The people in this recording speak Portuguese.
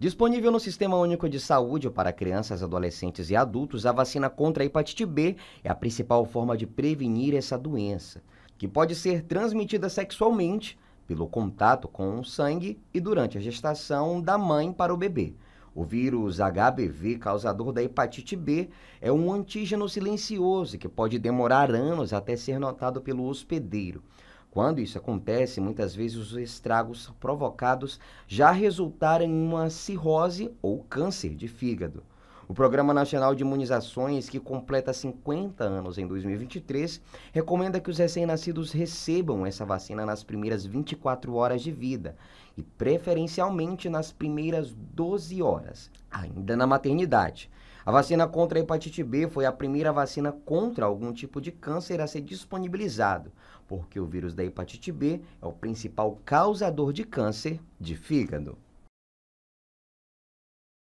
Disponível no Sistema Único de Saúde para crianças, adolescentes e adultos, a vacina contra a hepatite B é a principal forma de prevenir essa doença, que pode ser transmitida sexualmente, pelo contato com o sangue e durante a gestação da mãe para o bebê. O vírus HBV, causador da hepatite B, é um antígeno silencioso que pode demorar anos até ser notado pelo hospedeiro. Quando isso acontece, muitas vezes os estragos provocados já resultaram em uma cirrose ou câncer de fígado. O Programa Nacional de Imunizações, que completa 50 anos em 2023, recomenda que os recém-nascidos recebam essa vacina nas primeiras 24 horas de vida e, preferencialmente, nas primeiras 12 horas, ainda na maternidade. A vacina contra a hepatite B foi a primeira vacina contra algum tipo de câncer a ser disponibilizado, porque o vírus da hepatite B é o principal causador de câncer de fígado.